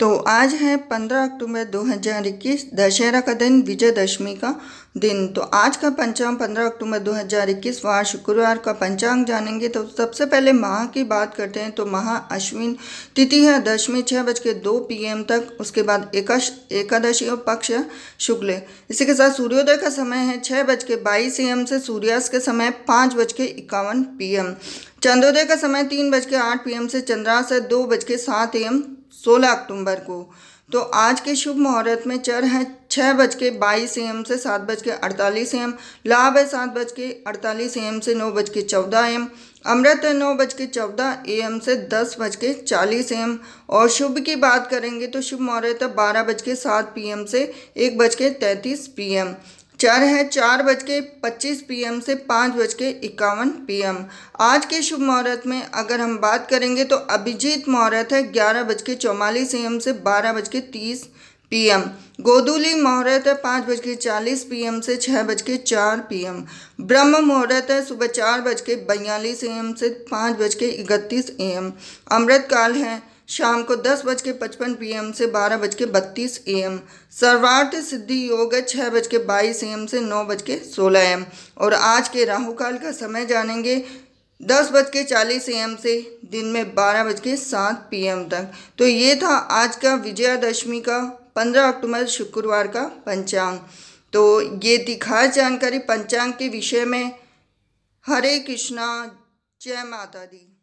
तो आज है पंद्रह अक्टूबर दो हज़ार इक्कीस दशहरा का दिन विजयदशमी का दिन तो आज का पंचांग पंद्रह अक्टूबर दो हज़ार इक्कीस वार शुक्रवार का पंचांग जानेंगे तो सबसे पहले माह की बात करते हैं तो माह अश्विन तिथि है दशमी छः बज के दो पी तक उसके बाद एकादशी और पक्ष शुक्ल इसी के साथ सूर्योदय का समय है छः बज के बाईस एम से सूर्यास्त के समय पाँच बज के इक्यावन पी चंद्रोदय का समय तीन बज के आठ पी से चंद्रास्त है दो बज के सात एम सोलह अक्टूबर को तो आज के शुभ मुहूर्त में चर है छः बज के बाईस एम से सात बज के अड़तालीस एम लाभ है सात बज के अड़तालीस एम से नौ बज के चौदह एम अमृत है नौ बज के चौदह ए एम से दस बज के चालीस एम और शुभ की बात करेंगे तो शुभ मुहूर्त है बारह बज के सात पी एम से एक बज के तैंतीस पी एम चार है चार बज के पच्चीस पी से पाँच बज के इक्यावन पी आज के शुभ मुहूर्त में अगर हम बात करेंगे तो अभिजीत मुहूर्त है ग्यारह बज के चौवालीस एम से बारह बज के तीस पी गोदुली मुहूर्त है पाँच बज के चालीस पी से छः बज के चार पी ब्रह्म मुहूर्त है सुबह चार बज के बयालीस एम से पाँच बज के इकतीस ए अमृतकाल है शाम को दस बज के पचपन पी एम से बारह बज के बत्तीस ए एम सर्वार्थ सिद्धि योग है छः बज के बाईस ए एम से नौ बज के सोलह एम और आज के राहु काल का समय जानेंगे दस बज के चालीस ए एम से दिन में बारह बज के सात पी एम तक तो ये था आज का विजयादशमी का पंद्रह अक्टूबर शुक्रवार का पंचांग तो ये थी खास जानकारी पंचांग के विषय में हरे कृष्णा जय माता दी